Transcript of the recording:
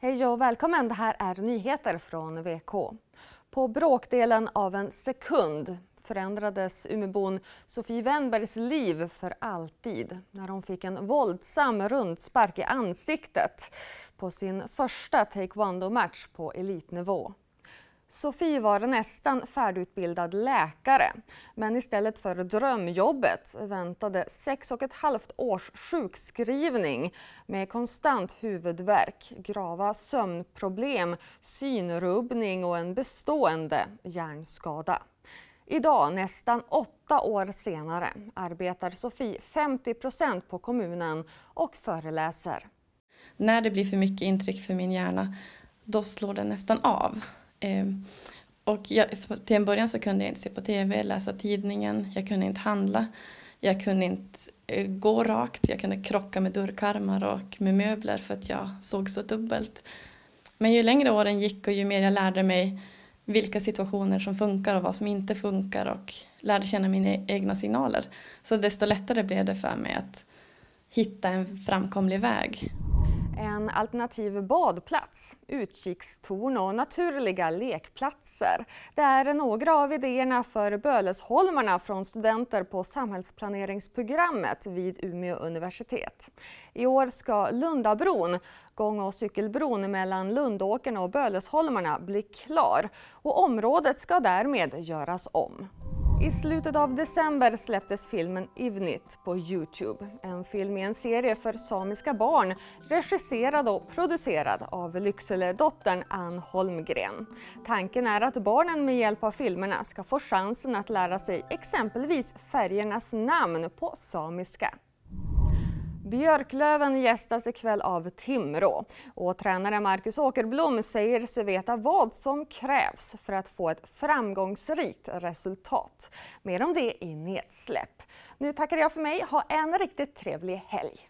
Hej och välkommen. Det här är nyheter från VK. På bråkdelen av en sekund förändrades Umebon Sofie Wennbergs liv för alltid när hon fick en våldsam rundspark i ansiktet på sin första taekwondo-match på elitnivå. Sofie var nästan färdigutbildad läkare, men istället för drömjobbet väntade sex och ett halvt års sjukskrivning med konstant huvudvärk, grava sömnproblem, synrubbning och en bestående hjärnskada. Idag, nästan åtta år senare, arbetar Sofie 50 procent på kommunen och föreläser. När det blir för mycket intryck för min hjärna, då slår den nästan av. Ehm, och jag, till en början så kunde jag inte se på tv, läsa tidningen, jag kunde inte handla. Jag kunde inte eh, gå rakt, jag kunde krocka med dörrkarmar och med möbler för att jag såg så dubbelt. Men ju längre åren gick och ju mer jag lärde mig vilka situationer som funkar och vad som inte funkar och lärde känna mina e-, egna signaler, så desto lättare blev det för mig att hitta en framkomlig väg en alternativ badplats, utkikstorn och naturliga lekplatser. Det är några av idéerna för Bölesholmarna från studenter på samhällsplaneringsprogrammet vid Umeå universitet. I år ska Lundabron, gång och cykelbron mellan Lundåkern och Bölesholmarna, bli klar och området ska därmed göras om. I slutet av december släpptes filmen Ivnit på Youtube. En film i en serie för samiska barn regisserad och producerad av Lycksele-dottern Ann Holmgren. Tanken är att barnen med hjälp av filmerna ska få chansen att lära sig exempelvis färgernas namn på samiska. Björklöven gästas ikväll av Timrå och tränare Marcus Åkerblom säger sig veta vad som krävs för att få ett framgångsrikt resultat. Mer om det i nedsläpp. Nu tackar jag för mig. Ha en riktigt trevlig helg.